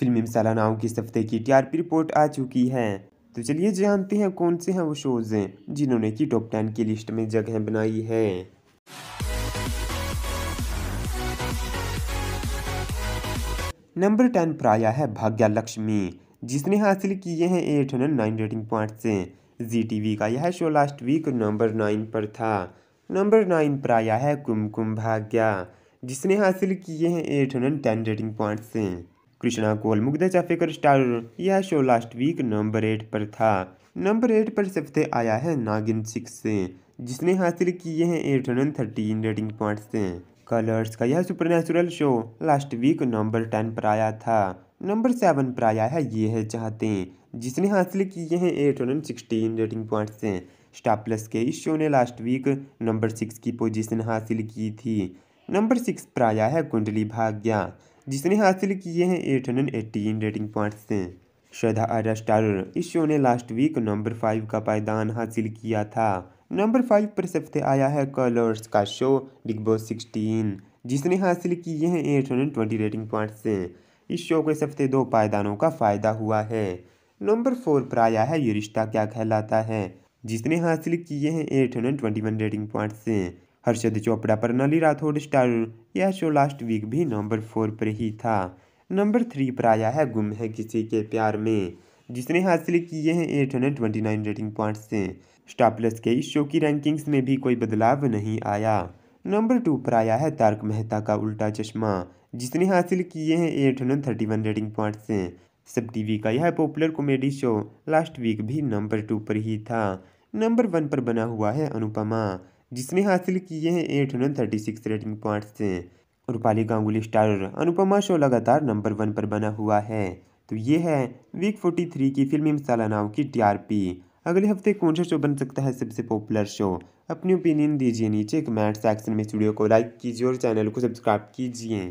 फिल्मी सालानाओं की इस हफ्ते की टीआरपी रिपोर्ट आ चुकी है तो चलिए जानते हैं कौन से हैं वो शोज जिन्होंने की टॉप टेन की लिस्ट में जगह बनाई है नंबर टेन पर आया है भाग्या लक्ष्मी जिसने हासिल किए हैं eight hundred nine rating point से जी टी का यह show last week number nine पर था नंबर नाइन पर आया है कुमकुम भाग्या जिसने हासिल किए हैं eight hundred ten rating point से कृष्णा कोल मुग्धा चाफेकर स्टार यह show last week number eight पर था नंबर एट पर सबसे आया है नागिन सिक्स से जिसने हासिल किए हैं eight hundred thirteen rating point से कलर्स का यह super show last week number ten पर आया था नंबर सेवन पर आया है ये है चाहते जिसने हासिल किए हैं eight hundred sixteen rating point से स्टार प्लस के इस शो ने लास्ट वीक नंबर सिक्स की पोजीशन हासिल की थी नंबर सिक्स पर आया है कुंडली भाग्या जिसने हासिल किए हैं eight hundred eighteen rating points से श्रद्धा आर्या स्टारर इस शो ने लास्ट वीक नंबर फाइव का पायदान हासिल किया था नंबर फाइव पर सबसे आया है कलर्स का शो बिग बॉस सिक्सटीन जिसने हासिल किए हैं eight hundred twenty rating points इस शो के सबसे दो पायदानों का फ़ायदा हुआ है नंबर फोर पर आया है ये रिश्ता क्या कहलाता है जिसने हासिल किए हैं eight hundred twenty one rating points Harshad Chopra Pranali Rathod star यह शो लास्ट वीक भी नंबर फोर पर ही था नंबर थ्री पर आया है गुम है किसी के प्यार में जिसने हासिल किए हैं eight hundred twenty nine rating points से स्टार प्लस के इस शो की रैंकिंग्स में भी कोई बदलाव नहीं आया नंबर टू पर आया है तारक मेहता का उल्टा चश्मा जिसने हासिल किए हैं eight hundred thirty one rating points से सब टीवी का यह popular comedy show last week भी नंबर टू पर ही था नंबर वन पर बना हुआ है अनुपमा जिसने हासिल किए हैं eight hundred thirty six rating points Rupali Ganguly star Anupama show लगातार नंबर वन पर बना हुआ है तो ये है वीक फोर्टी थ्री की फिल्म नाव की टीआरपी अगले हफ्ते कौन सा शो बन सकता है सबसे पॉपुलर शो अपनी ओपिनियन दीजिए नीचे कमेंट सेक्शन में स्टूडियो को लाइक कीजिए और चैनल को सब्सक्राइब कीजिए